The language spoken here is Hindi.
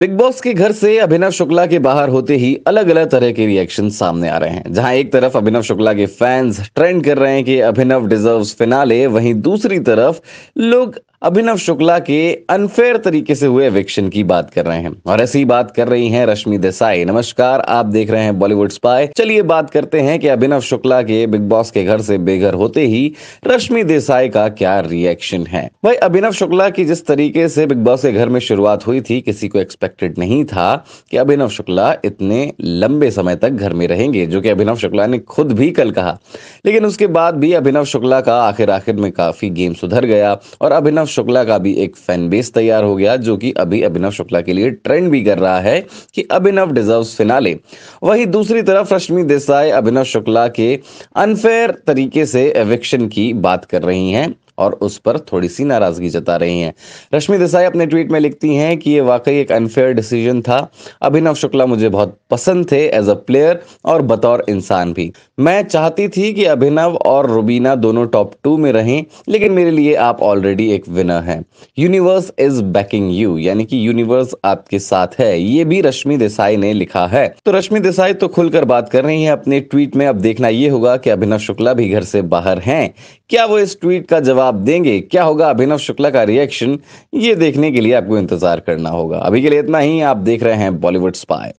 बिग बॉस के घर से अभिनव शुक्ला के बाहर होते ही अलग अलग तरह के रिएक्शन सामने आ रहे हैं जहां एक तरफ अभिनव शुक्ला के फैंस ट्रेंड कर रहे हैं कि अभिनव डिजर्व्स फिनाले वहीं दूसरी तरफ लोग अभिनव शुक्ला के अनफेयर तरीके से हुए एविक्शन की बात कर रहे हैं और ऐसी बात कर रही हैं रश्मि देसाई नमस्कार आप देख रहे हैं बॉलीवुड स्पाई चलिए बात करते हैं कि अभिनव शुक्ला के बिग बॉस के घर से बेघर होते ही रश्मि देसाई का क्या रिएक्शन है भाई अभिनव शुक्ला की जिस तरीके से बिग बॉस के घर में शुरुआत हुई थी किसी को एक्सपेक्टेड नहीं था कि अभिनव शुक्ला इतने लंबे समय तक घर में रहेंगे जो कि अभिनव शुक्ला ने खुद भी कल कहा लेकिन उसके बाद भी अभिनव शुक्ला का आखिर आखिर में काफी गेम सुधर गया और अभिनव शुक्ला का भी एक फैन बेस तैयार हो गया जो कि अभी अभिनव शुक्ला के लिए ट्रेंड भी कर रहा है कि अभिनव डिजर्व फिनाले वहीं दूसरी तरफ रश्मि देसाई अभिनव शुक्ला के अनफेयर तरीके से एविक्शन की बात कर रही हैं और उस पर थोड़ी सी नाराजगी जता रही हैं रश्मि देसाई अपने ट्वीट में लिखती हैं कि ये वाकई एक अनफेयर डिसीजन था अभिनव शुक्ला मुझे बहुत पसंद थे एज अ प्लेयर और बतौर इंसान भी मैं चाहती थी कि अभिनव और रुबीना दोनों टॉप टू में रहें लेकिन मेरे लिए आप ऑलरेडी एक विनर हैं यूनिवर्स इज बैकिंग यू यानी कि यूनिवर्स आपके साथ है ये भी रश्मि देसाई ने लिखा है तो रश्मि देसाई तो खुलकर बात कर रही है अपने ट्वीट में अब देखना यह होगा कि अभिनव शुक्ला भी घर से बाहर हैं क्या वो इस ट्वीट का जवाब जवाब देंगे क्या होगा अभिनव शुक्ला का रिएक्शन ये देखने के लिए आपको इंतजार करना होगा अभी के लिए इतना ही आप देख रहे हैं बॉलीवुड स्पाई